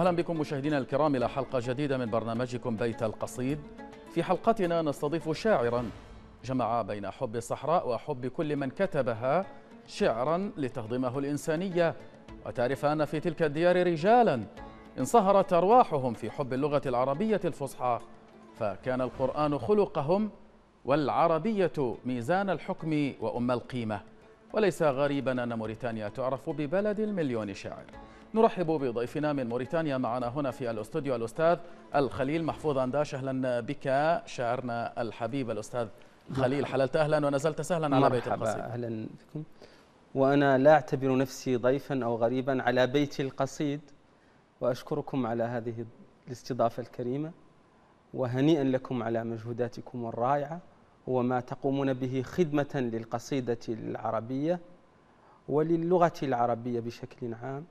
أهلا بكم مشاهدينا الكرام إلى حلقة جديدة من برنامجكم بيت القصيد في حلقتنا نستضيف شاعرا جمع بين حب الصحراء وحب كل من كتبها شعرا لتهضمه الإنسانية وتعرف أن في تلك الديار رجالا انصهرت أرواحهم في حب اللغة العربية الفصحى فكان القرآن خلقهم والعربية ميزان الحكم وأم القيمة وليس غريبا أن موريتانيا تعرف ببلد المليون شاعر نرحب بضيفنا من موريتانيا معنا هنا في الاستوديو الأستاذ الخليل محفوظ أنداش أهلا بك شاعرنا الحبيب الأستاذ خليل حللت أهلا ونزلت سهلا على بيت القصيد أهلا بكم وأنا لا أعتبر نفسي ضيفا أو غريبا على بيت القصيد وأشكركم على هذه الاستضافة الكريمة وهنيئا لكم على مجهوداتكم الرائعة وما تقومون به خدمة للقصيدة العربية وللغة العربية بشكل عام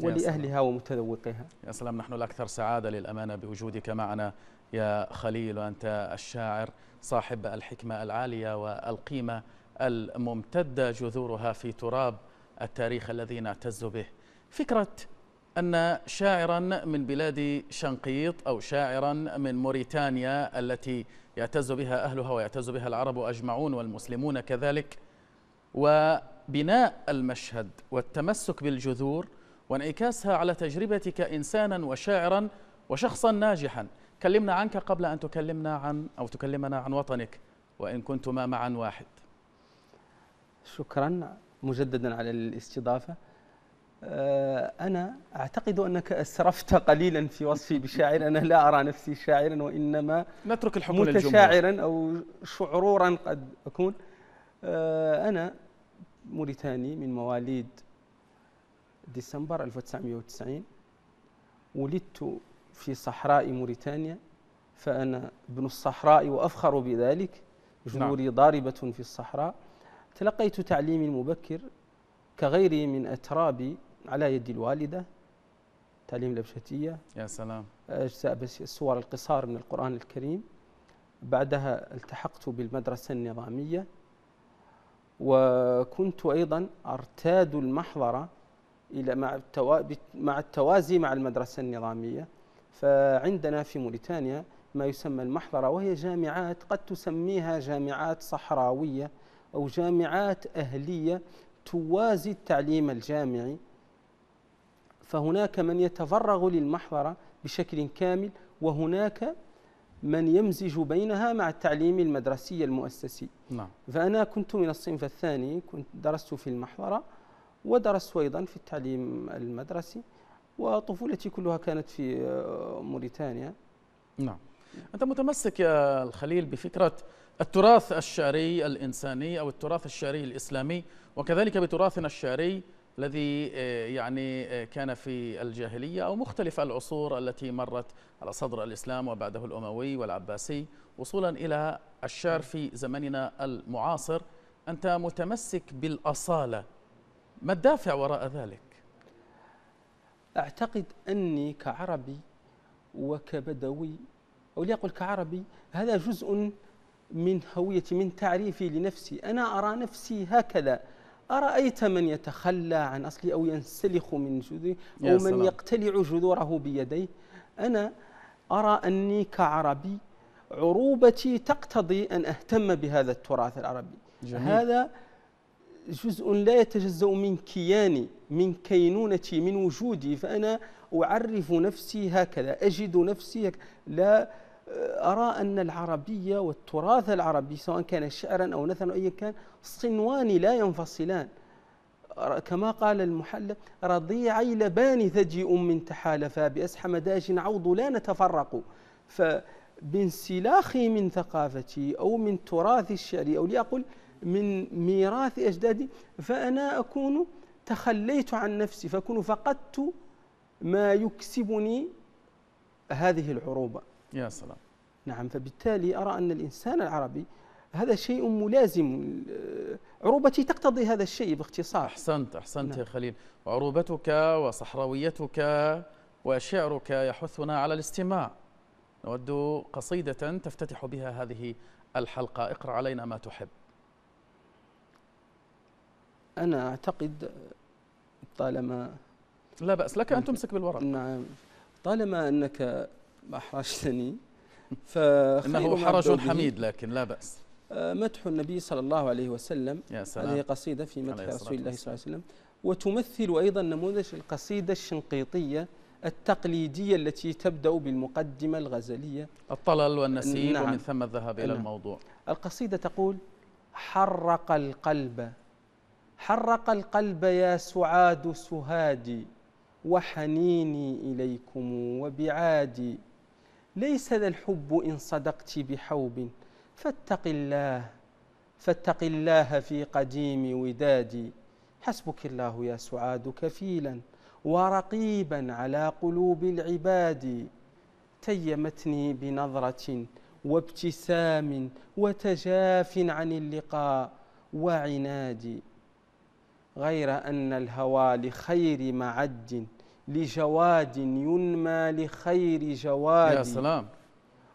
ولأهلها ومتذوقيها يا سلام نحن الأكثر سعادة للأمانة بوجودك معنا يا خليل وأنت الشاعر صاحب الحكمة العالية والقيمة الممتدة جذورها في تراب التاريخ الذي نعتز به فكرة أن شاعرا من بلاد شنقيط أو شاعرا من موريتانيا التي يعتز بها أهلها ويعتز بها العرب أجمعون والمسلمون كذلك وبناء المشهد والتمسك بالجذور وانعكاسها على تجربتك إنسانا وشاعرا وشخصا ناجحا كلمنا عنك قبل أن تكلمنا عن أو تكلمنا عن وطنك وإن كنتما معا واحد شكرا مجددا على الاستضافة آه، أنا أعتقد أنك أسرفت قليلا في وصفي بشاعر أنا لا أرى نفسي شاعرا وإنما نترك الحكم متشاعرا أو شعورا قد أكون آه، أنا موريتاني من مواليد ديسمبر 1990 ولدت في صحراء موريتانيا فأنا ابن الصحراء وأفخر بذلك جذوري نعم. ضاربة في الصحراء تلقيت تعليمي المبكر كغيري من أترابي على يد الوالدة تعليم الأبشتية يا سلام أجزاء السور القصار من القرآن الكريم بعدها التحقت بالمدرسة النظامية وكنت أيضا أرتاد المحضرة الى مع مع التوازي مع المدرسه النظاميه فعندنا في موريتانيا ما يسمى المحضره وهي جامعات قد تسميها جامعات صحراويه او جامعات اهليه توازي التعليم الجامعي فهناك من يتفرغ للمحضره بشكل كامل وهناك من يمزج بينها مع التعليم المدرسي المؤسسي نعم. فأنا كنت من الصنف الثاني كنت درست في المحضرة ودرست أيضا في التعليم المدرسي وطفولتي كلها كانت في آه، موريتانيا نعم أنت متمسك يا الخليل بفكرة التراث الشعري الإنساني أو التراث الشعري الإسلامي وكذلك بتراثنا الشعري الذي آه، يعني آه، كان في الجاهلية أو مختلف العصور التي مرت على صدر الإسلام وبعده الأموي والعباسي وصولا إلى الشعر في زمننا المعاصر أنت متمسك بالأصالة ما الدافع وراء ذلك؟ أعتقد أني كعربي وكبدوي أو ليقل كعربي هذا جزء من هويتي من تعريفي لنفسي أنا أرى نفسي هكذا أرأيت من يتخلى عن أصلي أو ينسلخ من جذوره أو من يقتلع جذوره بيديه أنا أرى أني كعربي عروبتي تقتضي أن أهتم بهذا التراث العربي جميل. هذا جزء لا يتجزأ من كياني من كينونتي من وجودي فأنا أعرف نفسي هكذا أجد نفسي هكذا لا آه، أرى أن العربية والتراث العربي سواء كان شعرا أو نثرا أو أيا كان صنوان لا ينفصلان كما قال المحلل رضيعي لبان ثجيء من تحالفا بأسحم داج عوض لا نتفرق فبانسلاخي من ثقافتي أو من تراث الشعر أو لأقل من ميراث أجدادي فأنا أكون تخليت عن نفسي فأكون فقدت ما يكسبني هذه العروبة يا سلام نعم فبالتالي أرى أن الإنسان العربي هذا شيء ملازم آه، عروبتي تقتضي هذا الشيء باختصار أحسنت أحسنت نعم. يا خليل عروبتك وصحراويتك وشعرك يحثنا على الاستماع نود قصيدة تفتتح بها هذه الحلقة اقرأ علينا ما تحب أنا أعتقد طالما لا بأس لك أن تمسك بالورق نعم طالما أنك أحرجتني إنه حرج حميد لكن لا بأس آه، مدح النبي صلى الله عليه وسلم يا سلام. هذه قصيدة في مدح رسول الله صلى الله عليه وسلم وتمثل أيضا نموذج القصيدة الشنقيطية التقليدية التي تبدأ بالمقدمة الغزلية الطلل والنسيب نعم. ومن ثم الذهاب إلى نعم. الموضوع القصيدة تقول حرق القلب حرق القلب يا سعاد سهادي وحنيني إليكم وبعادي ليس ذا الحب إن صدقت بحوب فاتق الله فاتق الله في قديم ودادي حسبك الله يا سعاد كفيلا ورقيبا على قلوب العباد تيمتني بنظرة وابتسام وتجاف عن اللقاء وعنادي غير أن الهوى لخير معد لجواد ينمى لخير جواد يا سلام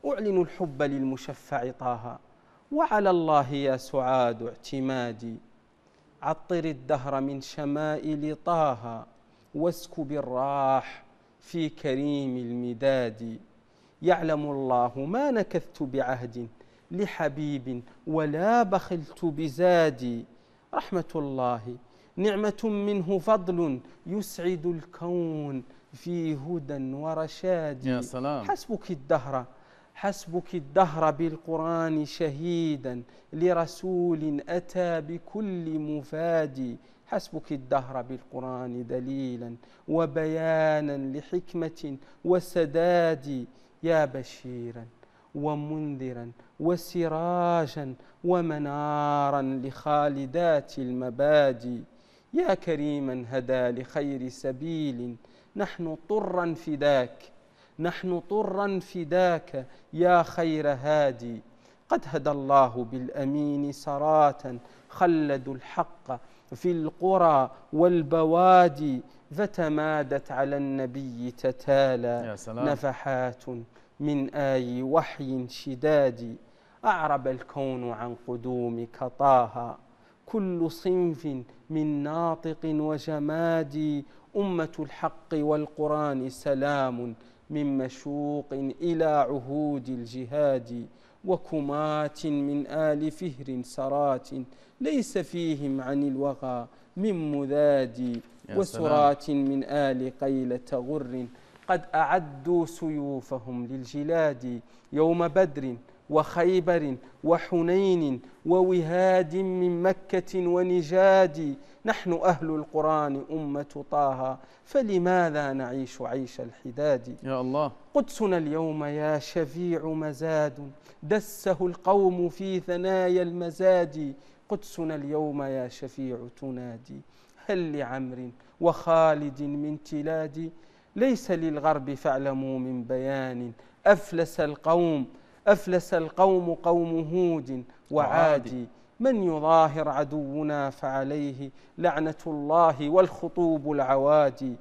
أعلن الحب للمشفع طه وعلى الله يا سعاد اعتمادي عطر الدهر من شمائل طه واسكب الراح في كريم المداد يعلم الله ما نكثت بعهد لحبيب ولا بخلت بزادي رحمة الله نعمة منه فضل يسعد الكون في هدى ورشاد يا سلام حسبك الدهر حسبك الدهر بالقرآن شهيدا لرسول أتى بكل مفاد حسبك الدهر بالقرآن دليلا وبيانا لحكمة وسداد يا بشيرا ومنذرا وسراجا ومنارا لخالدات المبادئ يا كريما هدى لخير سبيل نحن طرا فداك نحن طرا فداك يا خير هادي قد هدى الله بالامين سراتا خلدوا الحق في القرى والبوادي فتمادت على النبي تتالى نفحات من آي وحي شداد أعرب الكون عن قدومك طه كل صنف من ناطق وجماد أمة الحق والقرآن سلام من مشوق إلى عهود الجهاد وكمات من آل فهر سرات ليس فيهم عن الوغى من مذاد وسرات من آل قيلة غر قد أعدوا سيوفهم للجلاد يوم بدر وخيبر وحنين ووهاد من مكة ونجاد نحن أهل القرآن أمة طه فلماذا نعيش عيش الحداد يا الله قدسنا اليوم يا شفيع مزاد دسه القوم في ثنايا المزاد قدسنا اليوم يا شفيع تنادي هل لعمر وخالد من تلاد ليس للغرب فاعلموا من بيان أفلس القوم أفلس القوم قوم هود وعاد من يظاهر عدونا فعليه لعنة الله والخطوب العوادي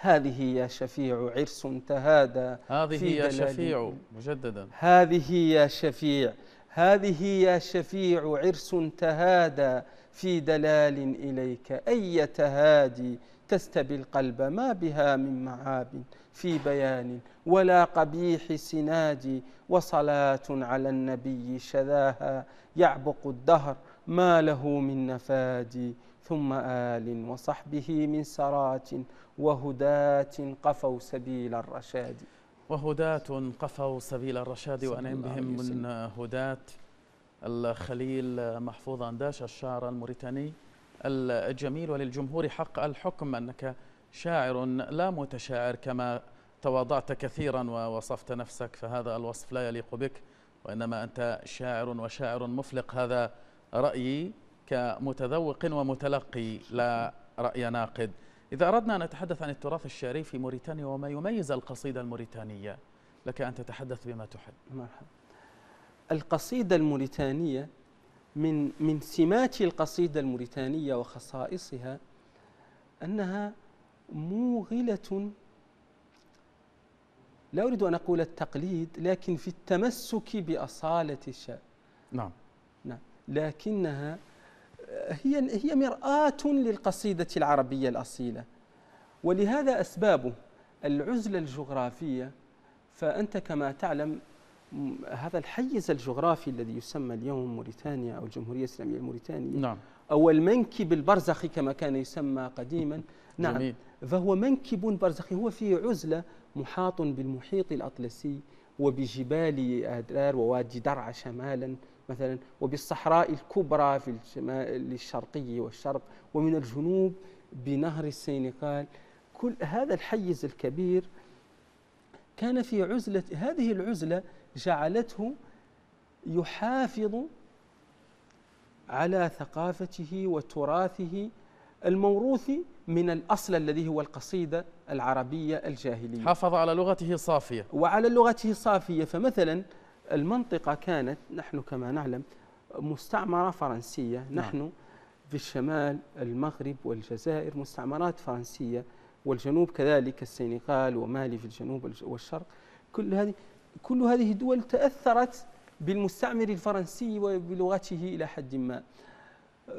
هذه يا شفيع عرس تهادى هذه يا شفيع مجددا هذه يا شفيع هذه يا شفيع عرس تهادى في دلال إليك أي تهادي تستبي القلب ما بها من معاب في بيان ولا قبيح سناد وصلاة على النبي شذاها يعبق الدهر ما له من نفاد ثم آل وصحبه من سرات وهداة قفوا سبيل الرشاد وهداة قفوا سبيل الرشاد وأنعم بهم من هداة الخليل محفوظ أنداش الشعر الموريتاني الجميل وللجمهور حق الحكم أنك شاعر لا متشاعر كما تواضعت كثيرا ووصفت نفسك فهذا الوصف لا يليق بك وإنما أنت شاعر وشاعر مفلق هذا رأيي كمتذوق ومتلقي لا رأي ناقد إذا أردنا أن نتحدث عن التراث الشعري في موريتانيا وما يميز القصيدة الموريتانية لك أن تتحدث بما تحب مرحبا القصيدة الموريتانية من من سمات القصيدة الموريتانية وخصائصها أنها موغلة لا أريد أن أقول التقليد لكن في التمسك بأصالة الشعر نعم نعم لكنها هي هي مرآة للقصيدة العربية الأصيلة ولهذا أسبابه العزلة الجغرافية فأنت كما تعلم هذا الحيز الجغرافي الذي يسمى اليوم موريتانيا أو الجمهورية الإسلامية الموريتانية نعم. أو المنكب البرزخي كما كان يسمى قديما نعم جميل. فهو منكب برزخي هو في عزلة محاط بالمحيط الأطلسي وبجبال أدرار ووادي درعا شمالا مثلا وبالصحراء الكبرى في الشمال الشرقي والشرق ومن الجنوب بنهر السينقال كل هذا الحيز الكبير كان في عزلة هذه العزلة جعلته يحافظ على ثقافته وتراثه الموروث من الأصل الذي هو القصيدة العربية الجاهلية حافظ على لغته صافية وعلى لغته صافية فمثلا المنطقة كانت نحن كما نعلم مستعمرة فرنسية نعم. نحن في الشمال المغرب والجزائر مستعمرات فرنسية والجنوب كذلك السنغال ومالي في الجنوب والشرق كل هذه كل هذه الدول تأثرت بالمستعمر الفرنسي وبلغته إلى حد ما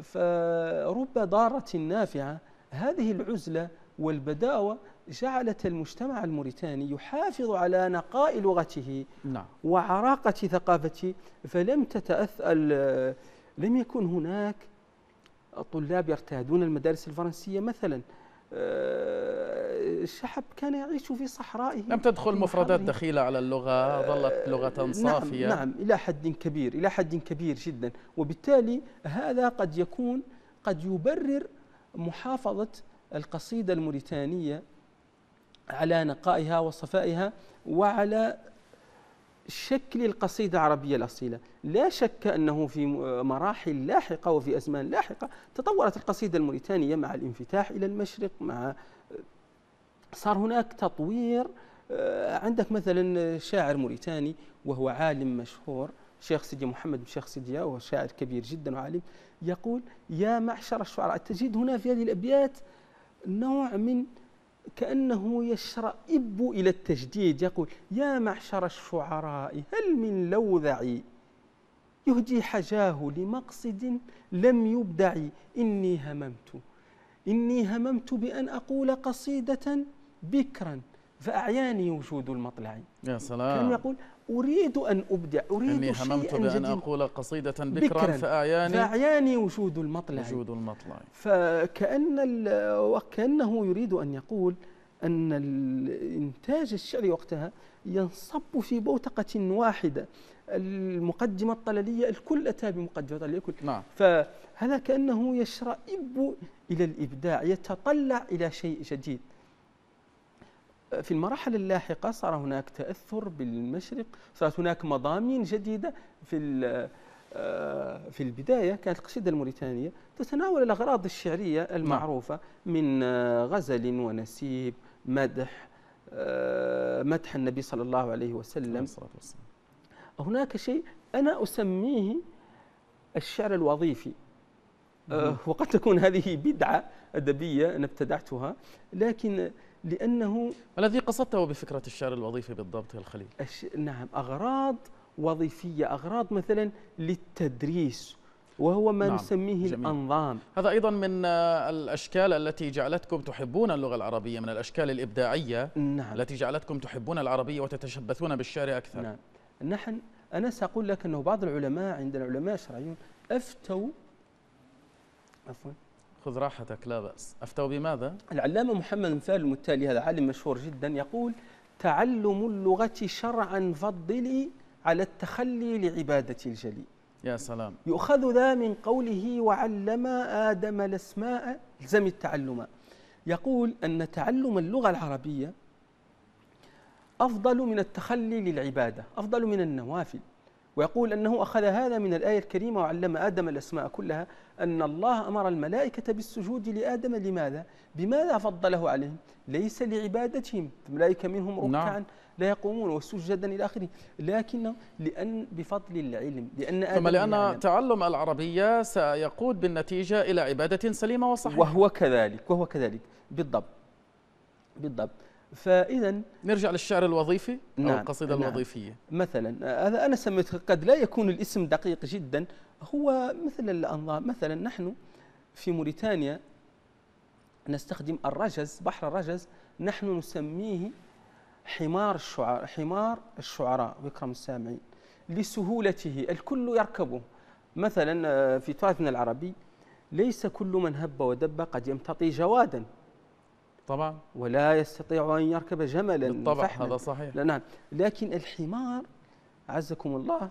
فرب ضارة نافعة هذه العزلة والبداوة جعلت المجتمع الموريتاني يحافظ على نقاء لغته نعم. وعراقة ثقافته فلم تتأثر لم يكن هناك طلاب يرتادون المدارس الفرنسية مثلا آه، الشعب كان يعيش في صحرائه لم تدخل مفردات دخيلة على اللغة آه، ظلت لغة نعم، صافية نعم, نعم إلى حد كبير إلى حد كبير جدا وبالتالي هذا قد يكون قد يبرر محافظة القصيدة الموريتانية على نقائها وصفائها وعلى شكل القصيدة العربية الأصيلة لا شك أنه في آه، مراحل لاحقة وفي أزمان لاحقة تطورت القصيدة الموريتانية مع الانفتاح إلى المشرق مع آه، صار هناك تطوير آه، عندك مثلا شاعر موريتاني وهو عالم مشهور شيخ سيدي محمد بن شيخ سيدي وهو شاعر كبير جدا وعالم يقول يا معشر الشعراء تجد هنا في هذه الأبيات نوع من كأنه يشرئب إلى التجديد يقول يا معشر الشعراء هل من لوذع يهدي حجاه لمقصد لم يبدع إني هممت إني هممت بأن أقول قصيدة بكرا فأعياني وجود المطلع يا سلام كان يقول أريد أن أبدع أريد إني هممت بأن جديد. أقول قصيدة بكرا, بكرا فأعياني فأعياني وجود المطلع وجود المطلع فكأن وكأنه يريد أن يقول أن الإنتاج الشعري وقتها ينصب في بوتقة واحدة المقدمة الطللية الكل أتى بمقدمة طللية الكل نعم. فهذا كأنه يشرئب إلى الإبداع يتطلع إلى شيء جديد في المراحل اللاحقة صار هناك تأثر بالمشرق صارت هناك مضامين جديدة في آه، في البداية كانت القصيدة الموريتانية تتناول الأغراض الشعرية نعم. المعروفة من آه، غزل ونسيب مدح آه، مدح النبي صلى الله عليه وسلم هناك شيء أنا أسميه الشعر الوظيفي وقد تكون هذه بدعة أدبية أنا ابتدعتها لكن لأنه ما الذي قصدته بفكرة الشعر الوظيفي بالضبط يا الخليل؟ أش... نعم أغراض وظيفية أغراض مثلا للتدريس وهو ما نعم نسميه جميل. الأنظام هذا أيضا من آه، الأشكال التي جعلتكم تحبون اللغة العربية من الأشكال الإبداعية نعم. التي جعلتكم تحبون العربية وتتشبثون بالشعر أكثر نعم. نحن أنا سأقول لك أنه بعض العلماء عندنا علماء شرعيون أفتوا عفوا خذ راحتك لا بأس أفتوا بماذا؟ العلامة محمد مثال المتالي هذا عالم مشهور جدا يقول تعلم اللغة شرعا فضلي على التخلي لعبادة الجليل يا سلام يؤخذ ذا من قوله وعلم آدم الأسماء الزم التعلم يقول أن تعلم اللغة العربية أفضل من التخلي للعبادة أفضل من النوافل ويقول أنه أخذ هذا من الآية الكريمة وعلم آدم الأسماء كلها أن الله أمر الملائكة بالسجود لآدم لماذا؟ بماذا فضله عليهم؟ ليس لعبادتهم الملائكة منهم نعم. ركعا نعم. لا يقومون وسجدا إلى آخره لكن لأن بفضل العلم لأن آدم ثم لأن يعلم. تعلم العربية سيقود بالنتيجة إلى عبادة سليمة وصحيحة وهو كذلك وهو كذلك بالضبط بالضبط فاذا نرجع للشعر الوظيفي نعم او القصيده نعم الوظيفيه مثلا هذا انا سميت قد لا يكون الاسم دقيق جدا هو مثل الانظار مثلا نحن في موريتانيا نستخدم الرجز بحر الرجز نحن نسميه حمار الشعراء حمار الشعراء ويكرم السامعين لسهولته الكل يركبه مثلا آه، في تراثنا العربي ليس كل من هب ودب قد يمتطي جوادا طبعا ولا يستطيع أن يركب جملا بالطبع هذا صحيح نعم لكن الحمار عزكم الله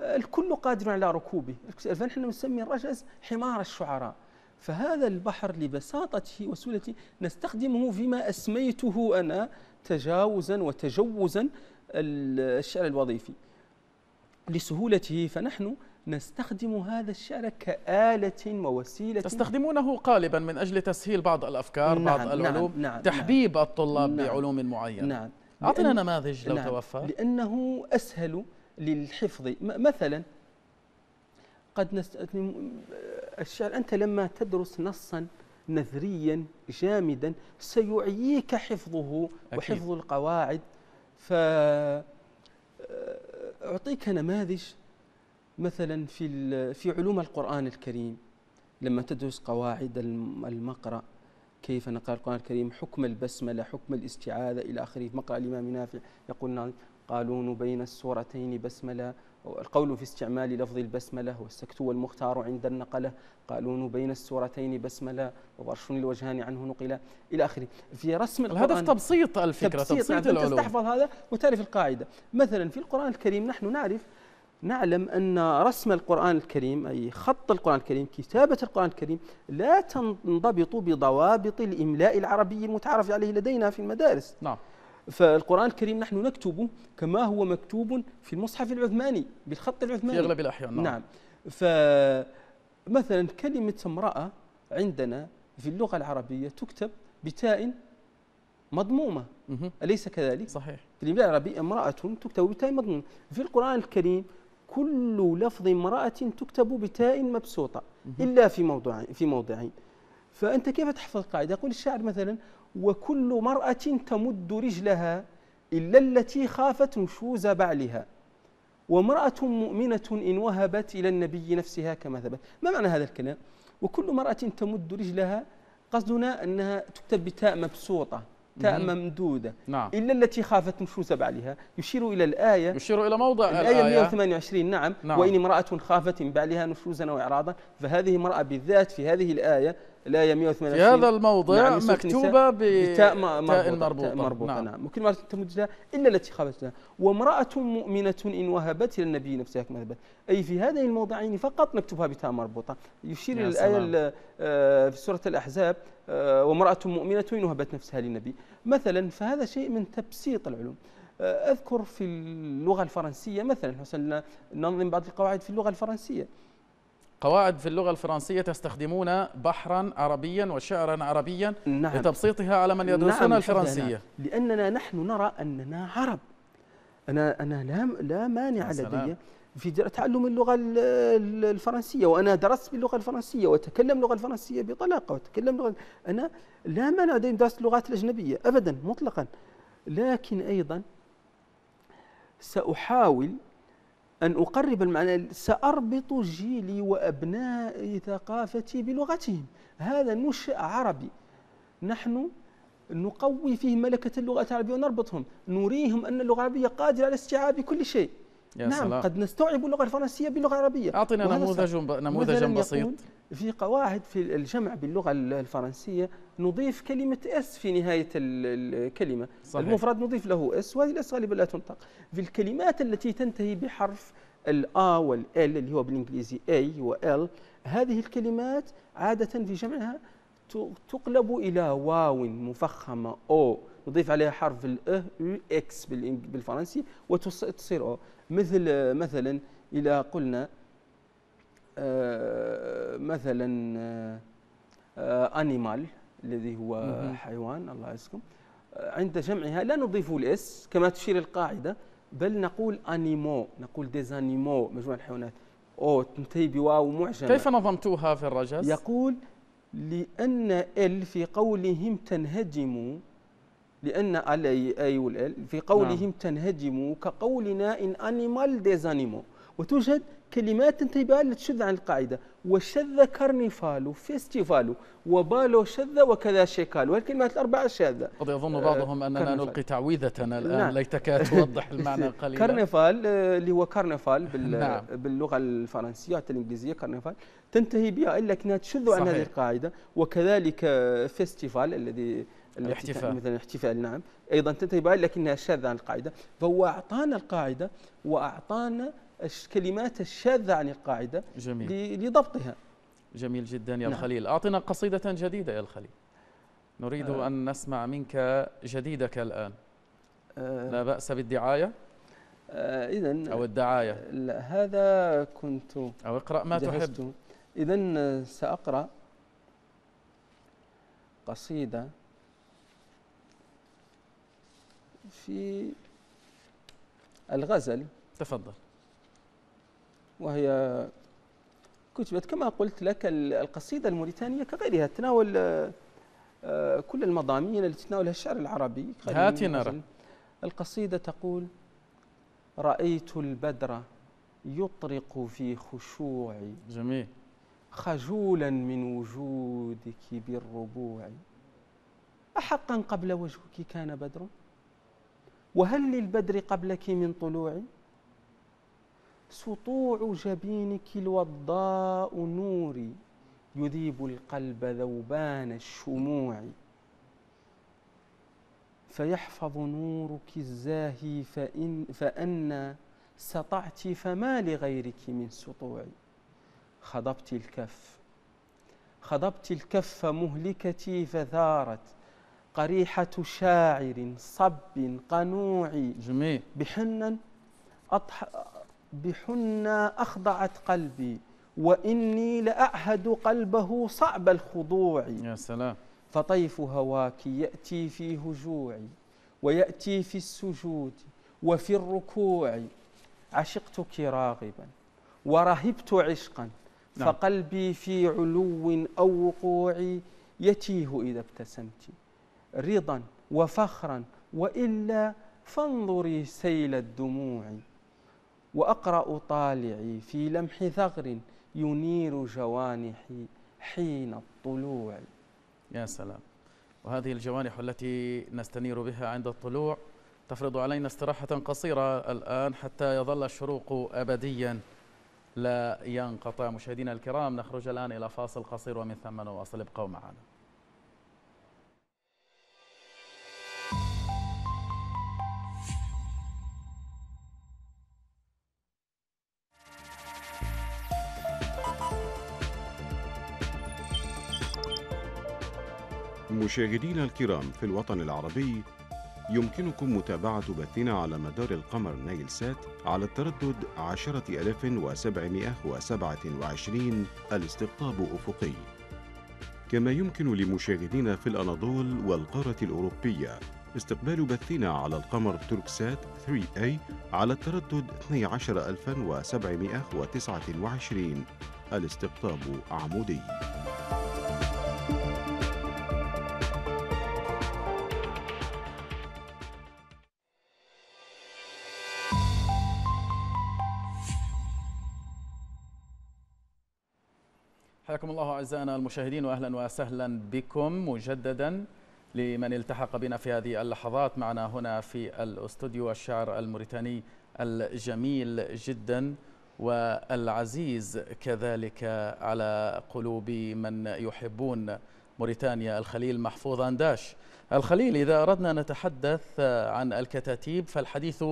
الكل قادر على ركوبه فنحن نسمي الرجز حمار الشعراء فهذا البحر لبساطته وسهولته نستخدمه فيما أسميته أنا تجاوزا وتجوزا الشعر الوظيفي لسهولته فنحن نستخدم هذا الشعر كآلة ووسيلة تستخدمونه قالبا من أجل تسهيل بعض الأفكار نعم بعض نعم، العلوم نعم نعم تحبيب نعم الطلاب نعم بعلوم معينة نعم أعطنا نماذج لو نعم توفر لأنه أسهل للحفظ مثلا قد نستخدم الشعر أنت لما تدرس نصا نثريا جامدا سيعييك حفظه أكيد. وحفظ القواعد فأعطيك نماذج مثلا في في علوم القرآن الكريم لما تدرس قواعد المقرأ كيف نقرأ القرآن الكريم حكم البسملة حكم الاستعاذة إلى آخره مقرأ الإمام نافع يقول نعم، قالون بين السورتين بسملة القول في استعمال لفظ البسملة والسكت والمختار عند النقلة قالون بين السورتين بسملة وبرشون الوجهان عنه نقلا إلى آخره في رسم القرآن الهدف تبسيط الفكرة تبسيط, تبسيط العلوم تستحفظ هذا وتعرف القاعدة مثلا في القرآن الكريم نحن نعرف نعلم أن رسم القرآن الكريم أي خط القرآن الكريم كتابة القرآن الكريم لا تنضبط بضوابط الإملاء العربي المتعارف عليه لدينا في المدارس نعم فالقرآن الكريم نحن نكتبه كما هو مكتوب في المصحف العثماني بالخط العثماني في أغلب الأحيان نعم, نعم. فمثلا كلمة امرأة عندنا في اللغة العربية تكتب بتاء مضمومة أليس كذلك؟ صحيح في الإملاء العربي امرأة تكتب بتاء مضمومة في القرآن الكريم كل لفظ امرأة تكتب بتاء مبسوطة إلا في موضوع في موضعين فأنت كيف تحفظ قاعدة يقول الشاعر مثلا وكل مرأة تمد رجلها إلا التي خافت نشوز بعلها وامرأة مؤمنة إن وهبت إلى النبي نفسها كما ثبت ما معنى هذا الكلام وكل مرأة تمد رجلها قصدنا أنها تكتب بتاء مبسوطة تاء ممدودة نعم. إلا التي خافت مشوسب عليها يشير إلى الآية يشير إلى موضع الآية الآية 128 نعم, نعم. وإن امرأة خافت من بعلها نشوزا وإعراضا فهذه امرأة بالذات في هذه الآية الآية 128 في هذا الموضع نعم، مكتوبة بتاء مربوطة, مربوطة, مربوطة نعم وكل نعم. مرة تمد لها إلا التي خابت لها وامرأة مؤمنة إن وهبت الى النبي نفسها كما ثبت أي في هذين الموضعين فقط نكتبها بتاء مربوطة يشير الى الآية آه، في سورة الأحزاب آه، وامرأة مؤمنة إن وهبت نفسها للنبي مثلا فهذا شيء من تبسيط العلوم آه، أذكر في اللغة الفرنسية مثلا حسنا ننظم بعض القواعد في اللغة الفرنسية قواعد في اللغة الفرنسية تستخدمون بحرا عربيا وشعرا عربيا نعم. لتبسيطها على من يدرسون نعم الفرنسية لأننا نحن نرى أننا عرب أنا أنا لا لا مانع لدي في تعلم اللغة الفرنسية وأنا درست باللغة الفرنسية وأتكلم اللغة الفرنسية بطلاقة وأتكلم لغة أنا لا مانع لدي دراسة اللغات الأجنبية أبدا مطلقا لكن أيضا سأحاول أن أقرب المعنى سأربط جيلي وأبناء ثقافتي بلغتهم هذا نشأ عربي نحن نقوي فيه ملكة اللغة العربية ونربطهم نريهم أن اللغة العربية قادرة على استيعاب كل شيء يا نعم سلام. قد نستوعب اللغة الفرنسية باللغة العربية أعطنا نموذج نموذجا بسيط في قواعد في الجمع باللغة الفرنسية نضيف كلمة اس في نهاية الكلمة صحيح. المفرد نضيف له اس وهذه الاس غالبا لا تنطق في الكلمات التي تنتهي بحرف الآ والال اللي هو بالإنجليزي اي وال هذه الكلمات عادة في جمعها تقلب إلى واو مفخمة أو نضيف عليها حرف الأه يو إكس بالفرنسي وتصير أو مثل مثلا إذا قلنا آه، مثلا انيمال آه، الذي هو حيوان الله يعزكم عند جمعها لا نضيف الاس كما تشير القاعده بل نقول انيمو نقول ديزانيمو مجموعه الحيوانات او تنتهي بواو معجمه كيف نظمتوها في الرجز؟ يقول لان ال في قولهم تنهجم لان ال اي اي والال في قولهم نعم. تنهجم كقولنا ان انيمال ديزانيمو وتوجد كلمات انتبال تشذ عن القاعدة وشذ كرنيفالو فيستيفالو وبالو شذ وكذا شيكال والكلمات الأربعة شاذة قد يظن بعضهم آه، أننا كرنفال. نلقي تعويذة الآن نعم. ليتك توضح المعنى قليلا كرنفال آه، اللي هو كرنفال بال نعم. باللغة الفرنسية الإنجليزية كرنفال تنتهي بها إلا كنا تشذ عن هذه القاعدة وكذلك آه، فيستيفال الذي الاحتفال مثلا الاحتفال نعم أيضا تنتهي بها لكنها شاذة عن القاعدة فهو أعطانا القاعدة وأعطانا الكلمات الشاذة عن القاعدة جميل. لضبطها جميل جدا يا نعم. الخليل أعطنا قصيدة جديدة يا الخليل نريد آه. أن نسمع منك جديدك الآن آه. لا بأس بالدعاية آه إذا أو الدعاية لا هذا كنت أو اقرأ ما تحب إذا سأقرأ قصيدة في الغزل تفضل وهي كتبت كما قلت لك القصيدة الموريتانية كغيرها تناول آه، آه، كل المضامين التي تناولها الشعر العربي هاتي نرى القصيدة تقول رأيت البدر يطرق في خشوعي جميل خجولا من وجودك بالربوع أحقا قبل وجهك كان بدر وهل للبدر قبلك من طلوع سطوع جبينك الوضاء نوري يذيب القلب ذوبان الشموع فيحفظ نورك الزاهي فإن فأنا سطعت فما لغيرك من سطوع خضبت الكف خضبت الكف مهلكتي فثارت قريحة شاعر صب قنوع جميل بحنا بحنا أخضعت قلبي وإني لأعهد قلبه صعب الخضوع يا سلام فطيف هواك يأتي في هجوعي ويأتي في السجود وفي الركوع عشقتك راغبا ورهبت عشقا نعم. فقلبي في علو أو وقوع يتيه إذا ابتسمت رضا وفخرا وإلا فانظري سيل الدموع وأقرأ طالعي في لمح ثغر ينير جوانحي حين الطلوع يا سلام وهذه الجوانح التي نستنير بها عند الطلوع تفرض علينا استراحة قصيرة الآن حتى يظل الشروق أبديا لا ينقطع مشاهدينا الكرام نخرج الآن إلى فاصل قصير ومن ثم نواصل ابقوا معنا مشاهدينا الكرام في الوطن العربي يمكنكم متابعة بثنا على مدار القمر نيل سات على التردد 10727 الاستقطاب أفقي كما يمكن لمشاهدينا في الأناضول والقارة الأوروبية استقبال بثنا على القمر تركسات 3A على التردد 12729 الاستقطاب عمودي حياكم الله أعزائنا المشاهدين وأهلا وسهلا بكم مجددا لمن التحق بنا في هذه اللحظات معنا هنا في الاستوديو الشعر الموريتاني الجميل جدا والعزيز كذلك على قلوب من يحبون موريتانيا الخليل محفوظ أنداش الخليل إذا أردنا نتحدث عن الكتاتيب فالحديث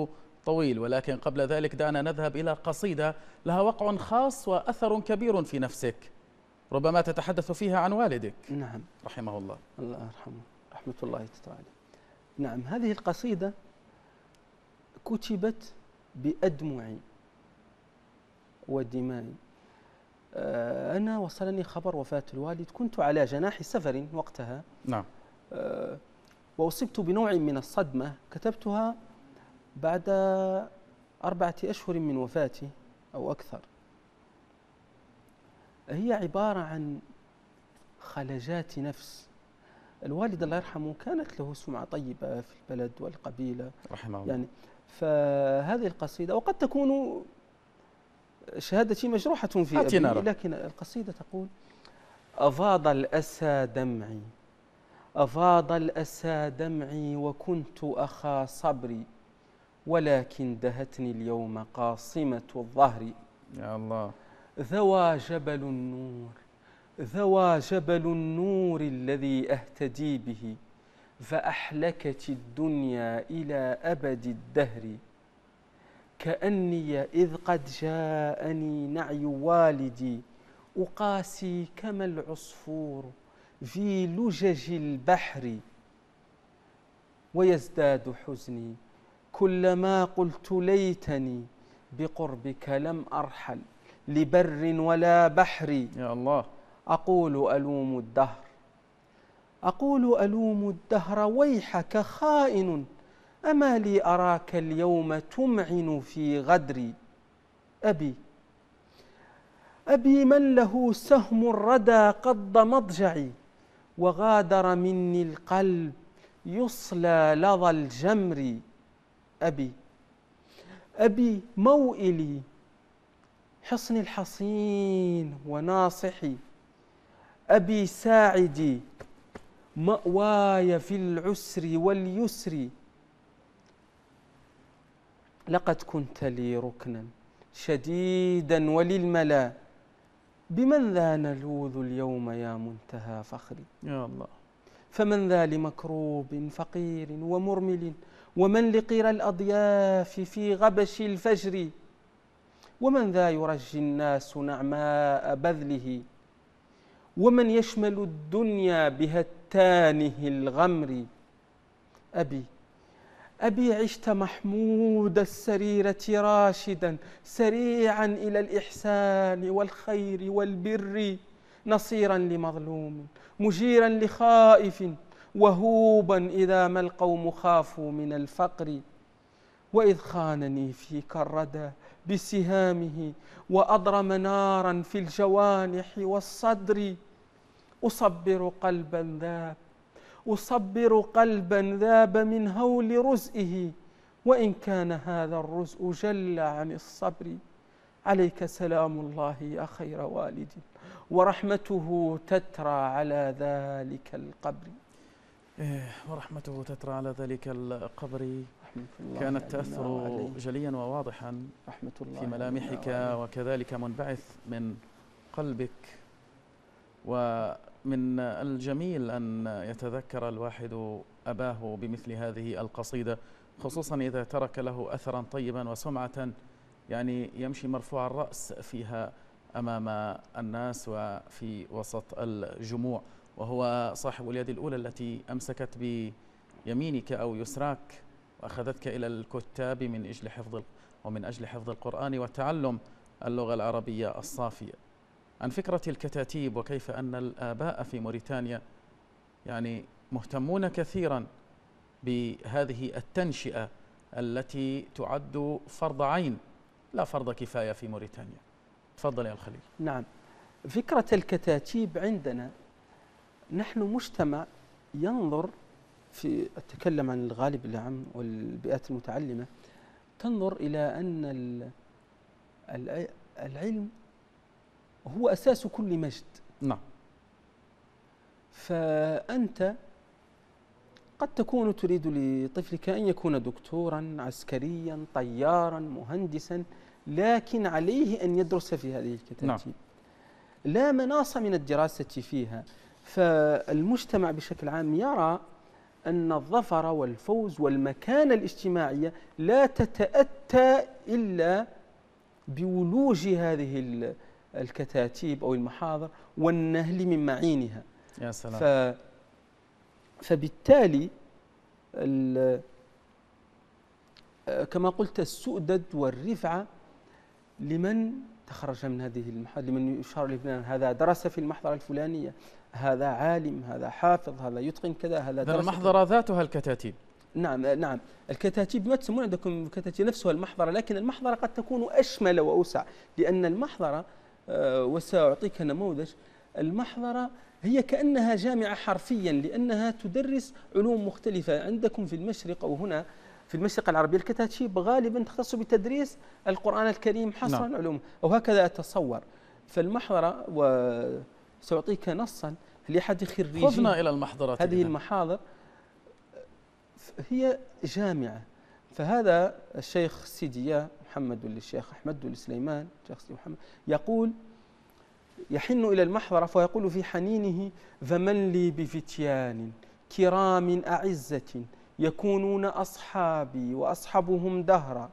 طويل ولكن قبل ذلك دعنا نذهب إلى قصيدة لها وقع خاص وأثر كبير في نفسك ربما تتحدث فيها عن والدك نعم رحمه الله الله يرحمه رحمة الله تعالى نعم هذه القصيدة كتبت بأدمعي ودمائي آه، أنا وصلني خبر وفاة الوالد كنت على جناح سفر وقتها نعم آه، وأصبت بنوع من الصدمة كتبتها بعد أربعة أشهر من وفاته أو أكثر هي عبارة عن خلجات نفس الوالد الله يرحمه كانت له سمعة طيبة في البلد والقبيلة رحمه الله يعني فهذه القصيدة وقد تكون شهادتي مجروحة في أبي لكن القصيدة تقول أفاض الأسى دمعي أفاض الأسى دمعي وكنت أخا صبري ولكن دهتني اليوم قاصمة الظهر يا الله ذوى جبل النور ذوى جبل النور الذي أهتدي به فأحلكت الدنيا إلى أبد الدهر كأني إذ قد جاءني نعي والدي أقاسي كما العصفور في لجج البحر ويزداد حزني كلما قلت ليتني بقربك لم أرحل لبر ولا بحر يا الله أقول ألوم الدهر أقول ألوم الدهر ويحك خائن أما لي أراك اليوم تمعن في غدري أبي أبي من له سهم الردى قض مضجعي وغادر مني القلب يصلى لظى الجمر أبي أبي موئلي حصني الحصين وناصحي أبي ساعدي مأواي في العسر واليسر لقد كنت لي ركنا شديدا وللملا بمن ذا نلوذ اليوم يا منتهى فخري يا الله فمن ذا لمكروب فقير ومرمل ومن لقير الأضياف في غبش الفجر ومن ذا يرجي الناس نعماء بذله ومن يشمل الدنيا بهتانه الغمر أبي أبي عشت محمود السريرة راشدا سريعا إلى الإحسان والخير والبر نصيرا لمظلوم مجيرا لخائف وهوبا إذا ما القوم خافوا من الفقر وإذ خانني فيك الردى بسهامه وأضرم نارا في الجوانح والصدر أصبر قلبا ذاب أصبر قلبا ذاب من هول رزئه وإن كان هذا الرزء جل عن الصبر عليك سلام الله يا خير والد ورحمته تترى على ذلك القبر إيه، ورحمته تترى على ذلك القبر كان التأثر جليا وواضحا رحمة الله في ملامحك وكذلك منبعث من قلبك ومن الجميل أن يتذكر الواحد أباه بمثل هذه القصيدة خصوصا إذا ترك له أثرا طيبا وسمعة يعني يمشي مرفوع الرأس فيها أمام الناس وفي وسط الجموع وهو صاحب اليد الأولى التي أمسكت بيمينك أو يسراك وأخذتك إلى الكتاب من أجل حفظ ومن أجل حفظ القرآن وتعلم اللغة العربية الصافية عن فكرة الكتاتيب وكيف أن الآباء في موريتانيا يعني مهتمون كثيرا بهذه التنشئة التي تعد فرض عين لا فرض كفاية في موريتانيا تفضل يا الخليل نعم فكرة الكتاتيب عندنا نحن مجتمع ينظر في أتكلم عن الغالب العام والبيئات المتعلمة تنظر إلى أن العلم هو أساس كل مجد نعم فأنت قد تكون تريد لطفلك أن يكون دكتورا عسكريا طيارا مهندسا لكن عليه أن يدرس في هذه الكتاتيب نعم. لا مناص من الدراسة فيها فالمجتمع بشكل عام يرى أن الظفر والفوز والمكانة الاجتماعية لا تتأتى إلا بولوج هذه الكتاتيب أو المحاضر والنهل من معينها يا سلام ف فبالتالي آه، كما قلت السؤدد والرفعة لمن تخرج من هذه المحاضر لمن يشار لبنان هذا درس في المحضرة الفلانية هذا عالم هذا حافظ هذا يتقن كذا هذا درس المحضرة ذاتها الكتاتيب نعم آه، نعم الكتاتيب ما تسمون عندكم الكتاتيب نفسها المحضرة لكن المحضرة قد تكون أشمل وأوسع لأن المحضرة آه، وسأعطيك نموذج المحضرة هي كأنها جامعة حرفيا لأنها تدرس علوم مختلفة عندكم في المشرق أو هنا في المشرق العربي الكتاتيب غالبا تختص بتدريس القرآن الكريم حصرا نعم. علوم أو هكذا أتصور فالمحضرة و سأعطيك نصا لأحد خريجين خذنا إلى المحضرات هذه إذن. المحاضر هي جامعة فهذا الشيخ سيدي محمد الشيخ أحمد السليمان شيخ محمد يقول يحن إلى المحضرة فيقول في حنينه فمن لي بفتيان كرام أعزة يكونون أصحابي وأصحبهم دهرا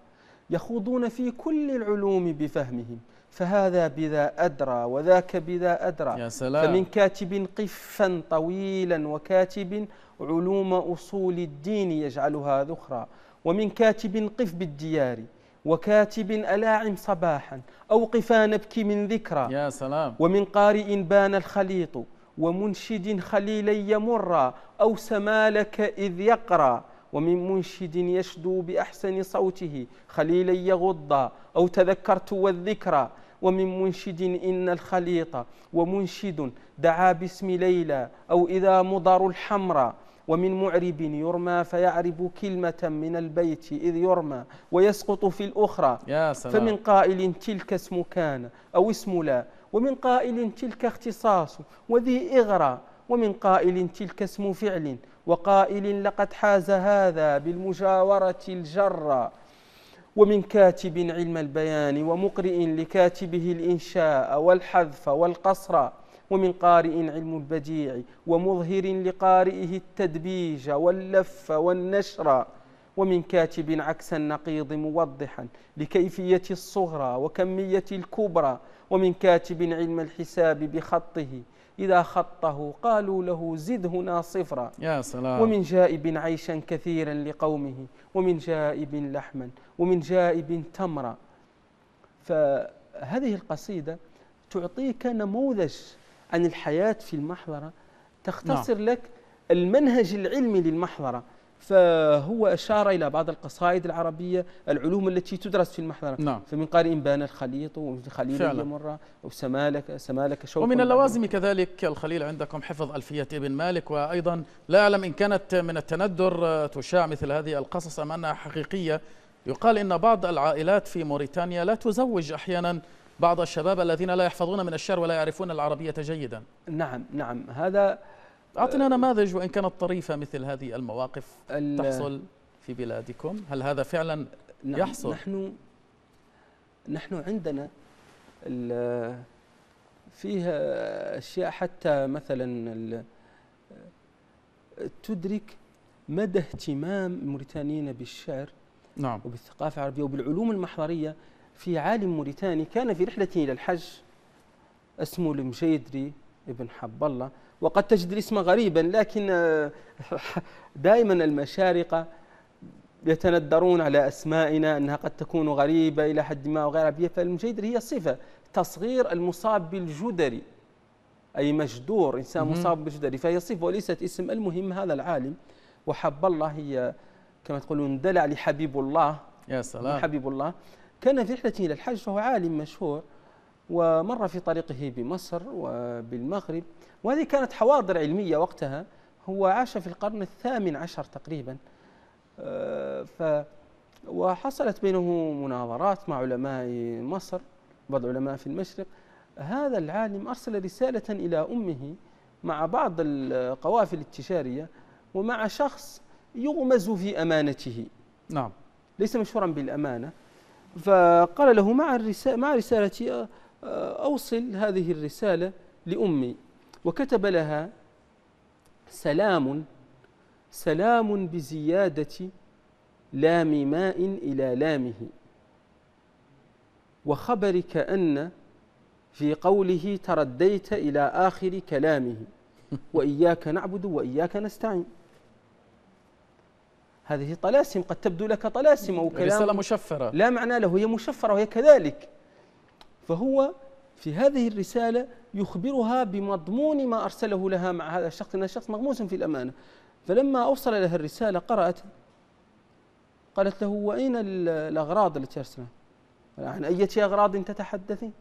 يخوضون في كل العلوم بفهمهم فهذا بذا أدرى وذاك بذا أدرى يا سلام فمن كاتب قفا طويلا وكاتب علوم أصول الدين يجعلها ذخرا ومن كاتب قف بالديار وكاتب ألاعم صباحا أو قفا نبكي من ذكرى يا سلام ومن قارئ بان الخليط ومنشد خليلا يمر أو سمالك إذ يقرأ ومن منشد يشدو بأحسن صوته خليلا يغض أو تذكرت والذكرى ومن منشد إن الخليط ومنشد دعا باسم ليلى أو إذا مضر الحمرى ومن معرب يرمى فيعرب كلمة من البيت إذ يرمى ويسقط في الأخرى يا سلام. فمن قائل تلك اسم كان أو اسم لا ومن قائل تلك اختصاص وذي إغرى ومن قائل تلك اسم فعل وقائل لقد حاز هذا بالمجاورة الجرى ومن كاتب علم البيان ومقرئ لكاتبه الإنشاء والحذف والقصر ومن قارئ علم البديع ومظهر لقارئه التدبيج واللف والنشر ومن كاتب عكس النقيض موضحا لكيفية الصغرى وكمية الكبرى ومن كاتب علم الحساب بخطه إذا خطه قالوا له زد هنا صفرا يا سلام ومن جائب عيشا كثيرا لقومه ومن جائب لحما ومن جائب تمرا فهذه القصيدة تعطيك نموذج عن الحياة في المحضرة تختصر نعم. لك المنهج العلمي للمحضرة فهو أشار إلى بعض القصائد العربية العلوم التي تدرس في المحضرة نعم. فمن قال إن بان الخليط خليل مرة وسمالك سمالك شوق ومن اللوازم كذلك الخليل عندكم حفظ ألفية ابن مالك وأيضا لا أعلم إن كانت من التندر تشاع مثل هذه القصص أم أنها حقيقية يقال إن بعض العائلات في موريتانيا لا تزوج أحيانا بعض الشباب الذين لا يحفظون من الشعر ولا يعرفون العربية جيدا نعم نعم هذا أعطنا نماذج وإن كانت طريفة مثل هذه المواقف تحصل في بلادكم هل هذا فعلا نعم، يحصل؟ نحن نحن عندنا فيها أشياء حتى مثلا تدرك مدى اهتمام الموريتانيين بالشعر نعم وبالثقافة العربية وبالعلوم المحضرية في عالم موريتاني كان في رحلته إلى الحج اسمه المجيدري ابن حب الله وقد تجد الاسم غريبا لكن آه، دائما المشارقة يتندرون على أسمائنا أنها قد تكون غريبة إلى حد ما وغير عربية فالمجيدر هي صفة تصغير المصاب بالجدري أي مجدور إنسان مصاب بالجدري فهي صفة وليست اسم المهم هذا العالم وحب الله هي كما تقولون دلع لحبيب الله يا سلام حبيب الله كان في رحلته إلى الحج فهو عالم مشهور ومر في طريقه بمصر وبالمغرب وهذه كانت حواضر علمية وقتها هو عاش في القرن الثامن عشر تقريبا آه، ف وحصلت بينه مناظرات مع علماء مصر بعض علماء في المشرق هذا العالم أرسل رسالة إلى أمه مع بعض القوافل التجارية ومع شخص يغمز في أمانته نعم ليس مشهورا بالأمانة فقال له مع الرسالة مع رسالتي آه، آه، أوصل هذه الرسالة لأمي وكتب لها سلام سلام بزيادة لام ماء إلى لامه وخبرك أن في قوله ترديت إلى آخر كلامه وإياك نعبد وإياك نستعين هذه طلاسم قد تبدو لك طلاسم أو كلام رسالة مشفرة لا معنى له هي مشفرة وهي كذلك فهو في هذه الرسالة يخبرها بمضمون ما أرسله لها مع هذا الشخص أن الشخص مغموس في الأمانة فلما أوصل لها الرسالة قرأت قالت له وأين الأغراض التي أرسلها عن أية أغراض تتحدثين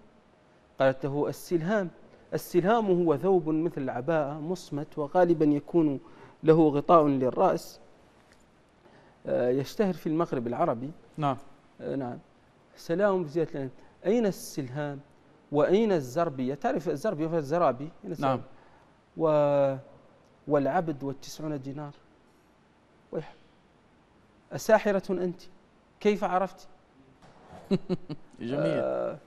قالت له السلهام السلهام هو ثوب مثل العباءة مصمت وغالبا يكون له غطاء للرأس آه، يشتهر في المغرب العربي نعم آه، نعم سلام بزيادة أين السلهام وأين الزربية تعرف الزربية في الزرابي نعم و والعبد والتسعون دينار ويح أساحرة أنت كيف عرفت جميل آه،,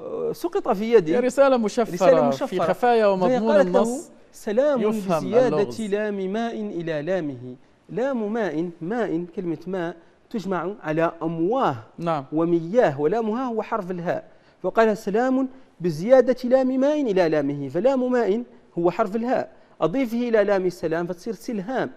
آه سقط في يدي رسالة مشفرة, رسالة مشفرة في خفايا ومضمون النص سلام بزيادة اللغز. لام ماء إلى لامه لام ماء ماء كلمة ماء تجمع على أمواه نعم. ومياه ولامها هو حرف الهاء فقال سلام بزيادة لام ماء إلى لامه فلام ماء هو حرف الهاء أضيفه إلى لام السلام فتصير سلهام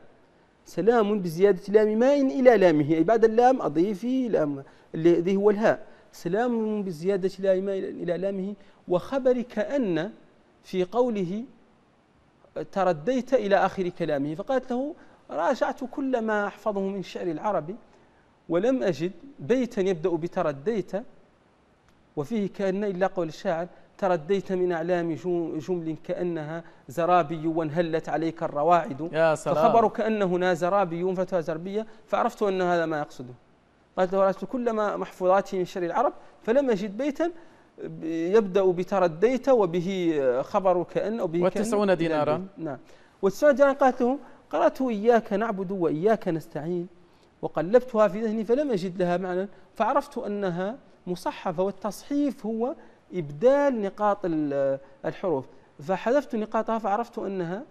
سلام بزيادة لام ماء إلى لامه أي بعد اللام أضيفه لام الذي هو الهاء سلام بزيادة لام ماء إلى لامه وخبر كأن في قوله ترديت إلى آخر كلامه فقالت له راجعت كل ما أحفظه من شعر العربي ولم أجد بيتا يبدأ بترديت وفيه كأن إلا قول الشاعر ترديت من أعلام جمل كأنها زرابي وانهلت عليك الرواعد يا سلام فخبر كأن هنا زرابي فتوى زربية فعرفت أن هذا ما يقصده قالت رأيت كل ما محفوظاتي من شر العرب فلم أجد بيتا يبدأ بترديت وبه خبر كأن وبه وتسعون دينارا نعم وتسعون دينارا قالت له قرأت إياك نعبد وإياك نستعين وقلبتها في ذهني فلم أجد لها معنى فعرفت أنها مصحفة والتصحيف هو إبدال نقاط الحروف فحذفت نقاطها فعرفت أنها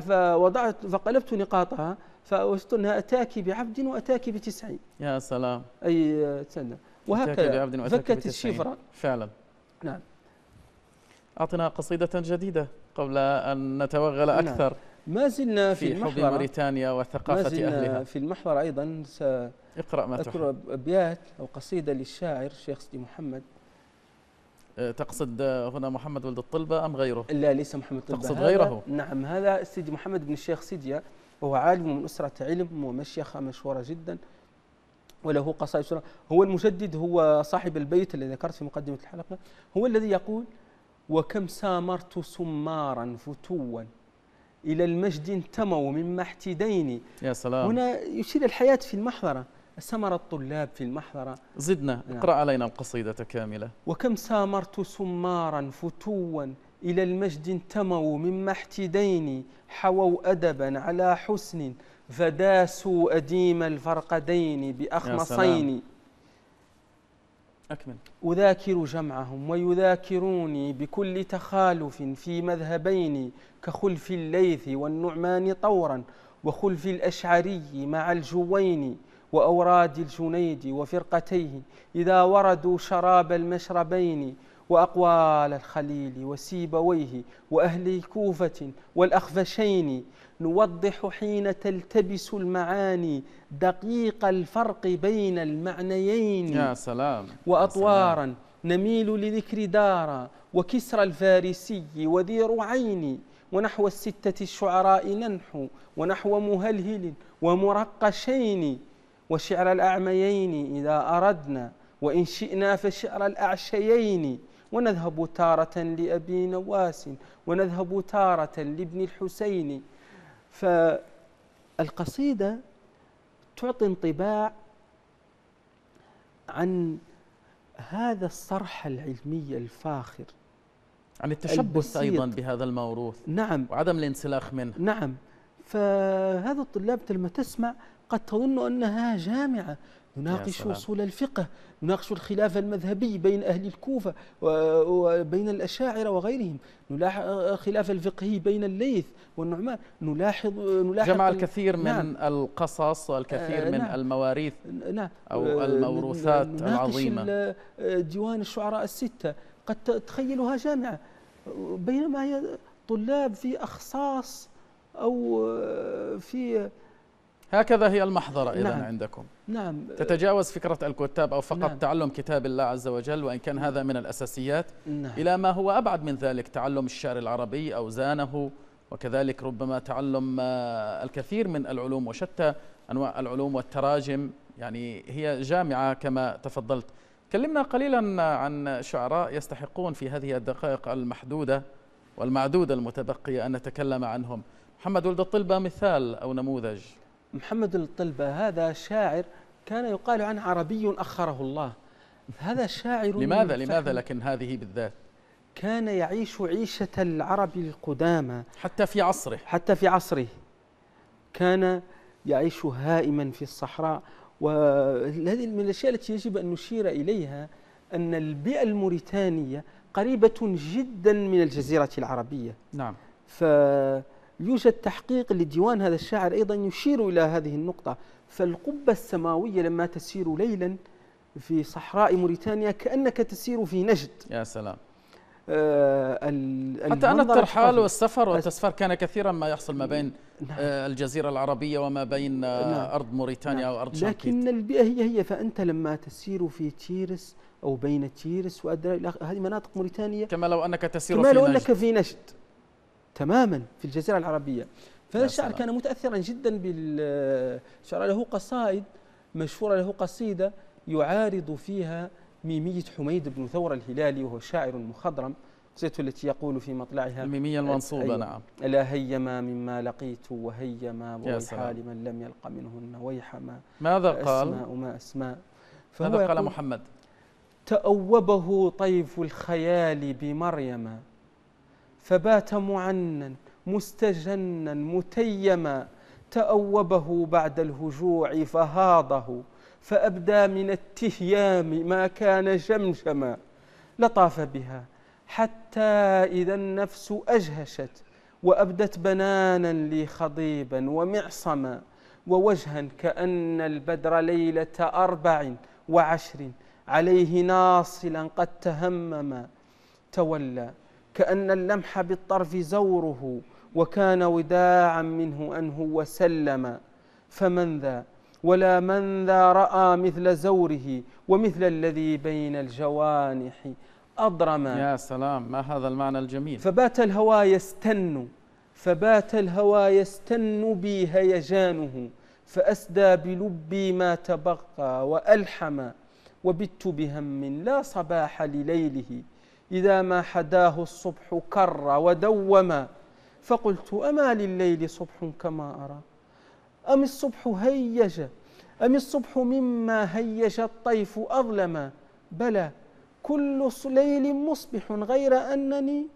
فوضعت فقلبت نقاطها فوجدت أنها أتاك بعبد وأتاك بتسعين يا سلام أي سنة وهكذا فكت الشفرة فعلا نعم أعطنا قصيدة جديدة قبل أن نتوغل نعم. أكثر نعم. ما زلنا في, في حب موريتانيا وثقافة ما زلنا أهلها في المحور أيضا اقرأ ما أذكر أبيات أو قصيدة للشاعر شيخ سيدي محمد أه، تقصد هنا محمد ولد الطلبة أم غيره؟ لا ليس محمد الطلبة تقصد غيره؟ نعم هذا سيدي محمد بن الشيخ سيديا وهو عالم من أسرة علم ومشيخة مشهورة جدا وله قصائد شرع هو المجدد هو صاحب البيت الذي ذكرت في مقدمة الحلقة هو الذي يقول وكم سامرت سمارا فتوا إلى المجد انتموا مما احتدين يا سلام هنا يشير الحياة في المحضرة سمر الطلاب في المحضرة زدنا نعم. اقرأ علينا القصيدة كاملة وكم سامرت سمارا فتوا إلى المجد انتموا مما احتدين حووا أدبا على حسن فداسوا أديم الفرقدين بأخمصين أكمل أذاكر جمعهم ويذاكروني بكل تخالف في مذهبين كخلف الليث والنعمان طورا وخلف الأشعري مع الجوين وأوراد الجنيد وفرقتيه إذا وردوا شراب المشربين وأقوال الخليل وسيبويه وأهل كوفة والأخفشين نوضح حين تلتبس المعاني دقيق الفرق بين المعنيين يا سلام وأطوارا يا سلام. نميل لذكر دارا وكسرى الفارسي وذير عيني ونحو الستة الشعراء ننحو ونحو مهلهل ومرقشين وشعر الأعميين إذا أردنا وإن شئنا فشعر الأعشيين ونذهب تارة لأبي نواس ونذهب تارة لابن الحسين فالقصيدة تعطي انطباع عن هذا الصرح العلمي الفاخر عن التشبث أيضا بهذا الموروث نعم وعدم الانسلاخ منه نعم فهذا الطلاب لما تسمع قد تظن أنها جامعة نناقش أصول الفقه نناقش الخلاف المذهبي بين أهل الكوفة وبين الأشاعرة وغيرهم نلاحظ خلاف الفقهي بين الليث والنعمان نلاحظ, نلاحظ جمع الكثير من نعم. القصص والكثير آه، نعم من المواريث نعم أو آه، الموروثات العظيمة آه، ديوان الشعراء الستة قد تخيلها جامعة بينما هي طلاب في أخصاص أو في هكذا هي المحضرة إذا نعم. عندكم نعم تتجاوز فكرة الكتاب أو فقط نعم. تعلم كتاب الله عز وجل وإن كان هذا من الأساسيات نعم. إلى ما هو أبعد من ذلك تعلم الشعر العربي أوزانه وكذلك ربما تعلم آه، الكثير من العلوم وشتى أنواع العلوم والتراجم يعني هي جامعة كما تفضلت كلمنا قليلا عن شعراء يستحقون في هذه الدقائق المحدودة والمعدودة المتبقية أن نتكلم عنهم محمد ولد الطلبة مثال أو نموذج محمد الطلبة هذا شاعر كان يقال عنه عربي أخره الله هذا شاعر لماذا لماذا لكن هذه بالذات كان يعيش عيشة العرب القدامى حتى في عصره حتى في عصره كان يعيش هائما في الصحراء وهذه من الأشياء التي يجب أن نشير إليها أن البيئة الموريتانية قريبة جدا من الجزيرة العربية نعم ف يوجد تحقيق لديوان هذا الشاعر أيضا يشير إلى هذه النقطة فالقبة السماوية لما تسير ليلا في صحراء موريتانيا كأنك تسير في نجد يا سلام آه حتى أن الترحال والسفر والتسفر كان كثيرا ما يحصل ما بين نعم. آه الجزيرة العربية وما بين آه نعم. نعم. أرض موريتانيا نعم. وأرض شرقية لكن البيئة هي هي فأنت لما تسير في تيرس أو بين تيرس وأدرى هذه مناطق موريتانية كما لو أنك تسير كما في لو نجد. أنك في نجد تماما في الجزيرة العربية فهذا الشعر كان متأثرا جدا بالشعر له قصائد مشهورة له قصيدة يعارض فيها ميمية حميد بن ثور الهلالي وهو شاعر مخضرم قصيدته التي يقول في مطلعها الميمية المنصوبة أيوة. نعم ألا هيما مما لقيت وهيما ويحال من لم يلق منهن ويحما ماذا قال؟ أسماء ما أسماء ماذا قال محمد؟ تأوبه طيف الخيال بمريم فبات معنا مستجنا متيما تأوبه بعد الهجوع فهاضه فأبدى من التهيام ما كان جمجما لطاف بها حتى إذا النفس أجهشت وأبدت بنانا لي خضيبا ومعصما ووجها كأن البدر ليلة أربع وعشر عليه ناصلا قد تهمما تولى كأن اللمح بالطرف زوره وكان وداعا منه أنه وسلم فمن ذا ولا من ذا رأى مثل زوره ومثل الذي بين الجوانح أضرم يا سلام ما هذا المعنى الجميل فبات الهوى يستن فبات الهوى يستن بي هيجانه فأسدى بلبي ما تبقى وألحم وبت بهم لا صباح لليله إذا ما حداه الصبح كر ودوما فقلت أما لليل صبح كما أرى أم الصبح هيج أم الصبح مما هيج الطيف أظلما بلى كل ليل مصبح غير أنني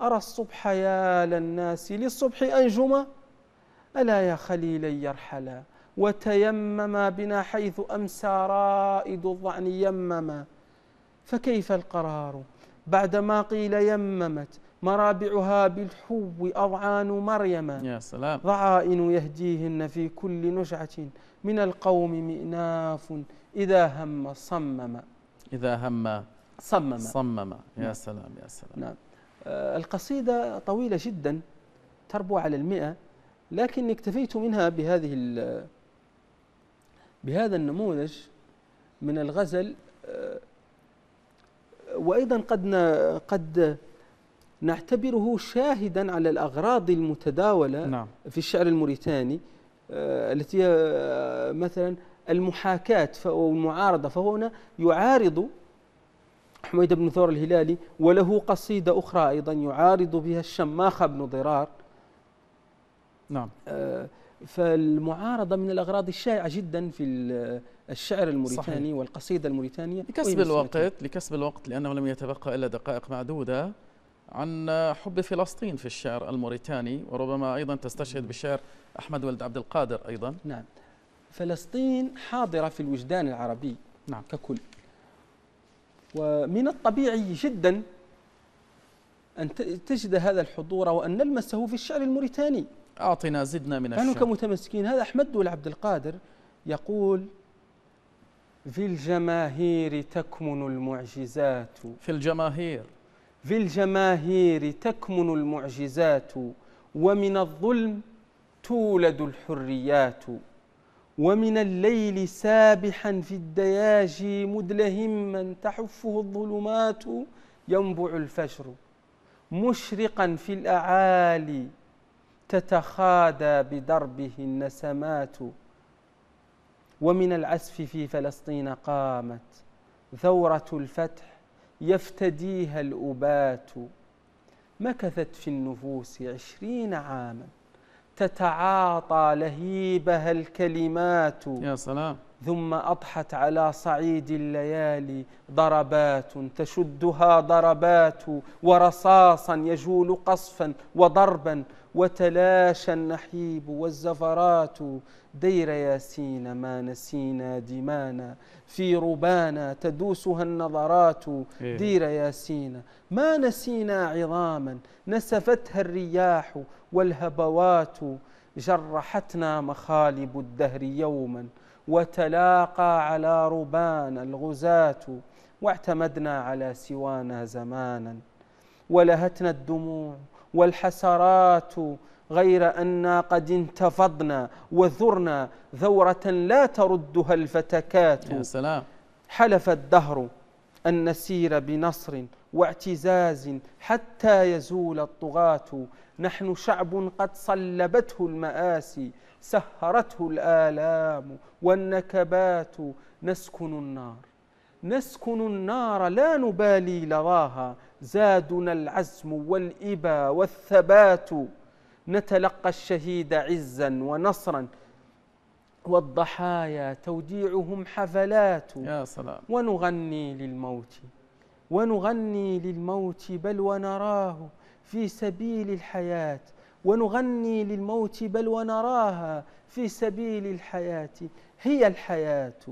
أرى الصبح يا للناس للصبح أنجما ألا يا خليلي يرحلا وتيمما بنا حيث أمسى رائد الظعن يمما فكيف القرار؟ بعدما قيل يممت مرابعها بالحو أضعان مريم يا سلام ضعائن يهديهن في كل نشعة من القوم مئناف إذا هم صمم إذا هم صمم صمم يا نعم. سلام يا سلام نعم آه، القصيدة طويلة جدا تربو على المئة لكن اكتفيت منها بهذه بهذا النموذج من الغزل آه، وأيضا قد قد نعتبره شاهدا على الأغراض المتداولة نعم. في الشعر الموريتاني آه، التي هي آه، مثلا المحاكاة والمعارضة هنا يعارض حميد بن ثور الهلالي وله قصيدة أخرى أيضا يعارض بها الشماخ بن ضرار نعم آه فالمعارضه من الاغراض الشائعه جدا في الشعر الموريتاني صحيح. والقصيده الموريتانيه لكسب الوقت لكسب الوقت لانه لم يتبقى الا دقائق معدوده عن حب فلسطين في الشعر الموريتاني وربما ايضا تستشهد بشعر احمد ولد عبد القادر ايضا نعم فلسطين حاضره في الوجدان العربي نعم ككل ومن الطبيعي جدا ان تجد هذا الحضور وان نلمسه في الشعر الموريتاني أعطنا زدنا من الشعر كانوا كمتمسكين هذا أحمد عبد القادر يقول في الجماهير تكمن المعجزات في الجماهير في الجماهير تكمن المعجزات ومن الظلم تولد الحريات ومن الليل سابحا في الدياجي مدلهما تحفه الظلمات ينبع الفجر مشرقا في الأعالي تتخادى بدربه النسمات ومن العسف في فلسطين قامت ثورة الفتح يفتديها الأبات مكثت في النفوس عشرين عاما تتعاطى لهيبها الكلمات يا سلام ثم أضحت على صعيد الليالي ضربات تشدها ضربات ورصاصا يجول قصفا وضربا وتلاشى النحيب والزفرات دير ياسين ما نسينا دمانا في ربانا تدوسها النظرات إيه. دير ياسين ما نسينا عظاما نسفتها الرياح والهبوات جرحتنا مخالب الدهر يوما وتلاقى على ربان الغزاة واعتمدنا على سوانا زمانا ولهتنا الدموع والحسرات غير أنا قد انتفضنا وذرنا ذورة لا تردها الفتكات يا سلام حلف الدهر أن نسير بنصر واعتزاز حتى يزول الطغاة نحن شعب قد صلبته المآسي سهرته الآلام والنكبات نسكن النار نسكن النار لا نبالي لظاها زادنا العزم والإبا والثبات نتلقى الشهيد عزا ونصرا والضحايا توديعهم حفلات يا سلام ونغني للموت ونغني للموت بل ونراه في سبيل الحياة ونغني للموت بل ونراها في سبيل الحياة هي الحياة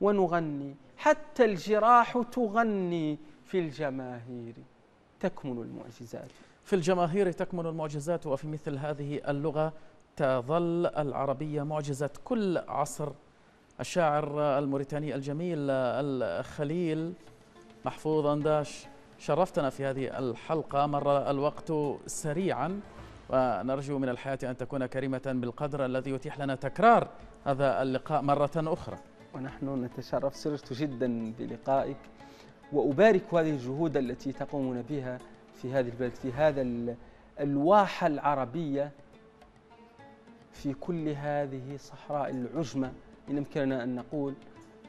ونغني حتى الجراح تغني في الجماهير تكمن المعجزات في الجماهير تكمن المعجزات وفي مثل هذه اللغة تظل العربية معجزة كل عصر الشاعر الموريتاني الجميل الخليل محفوظ أنداش شرفتنا في هذه الحلقة مر الوقت سريعا ونرجو من الحياة أن تكون كريمة بالقدر الذي يتيح لنا تكرار هذا اللقاء مرة أخرى ونحن نتشرف سررت جدا بلقائك وأبارك هذه الجهود التي تقومون بها في هذه البلد في هذا الواحة العربية في كل هذه الصحراء العجمة إن أمكننا أن نقول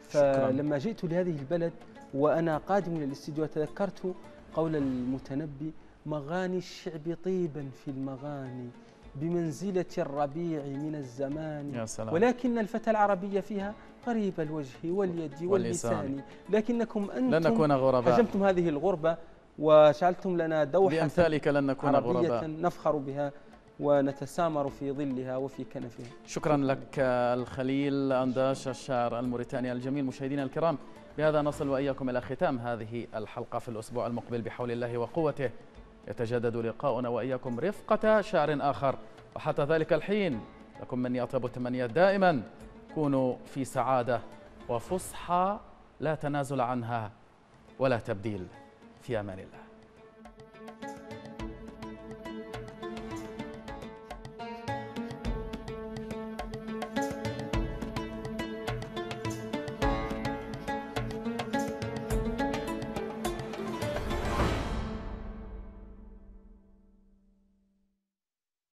فلما جئت لهذه البلد وأنا قادم الاستديو تذكرت قول المتنبي مغاني الشعب طيبا في المغاني بمنزلة الربيع من الزمان يا سلام. ولكن الفتى العربي فيها قريب الوجه واليد واللسان لكنكم أنتم لن نكون غرباء هجمتم هذه الغربة وجعلتم لنا دوحة بأمثالك لن نكون غرباء نفخر بها ونتسامر في ظلها وفي كنفها شكرا لك الخليل أنداش الشاعر الموريتاني الجميل مشاهدينا الكرام بهذا نصل وإياكم إلى ختام هذه الحلقة في الأسبوع المقبل بحول الله وقوته يتجدد لقاؤنا وإياكم رفقة شعر آخر وحتى ذلك الحين لكم مني أطيب التمنيات دائما كونوا في سعادة وفصحى لا تنازل عنها ولا تبديل في أمان الله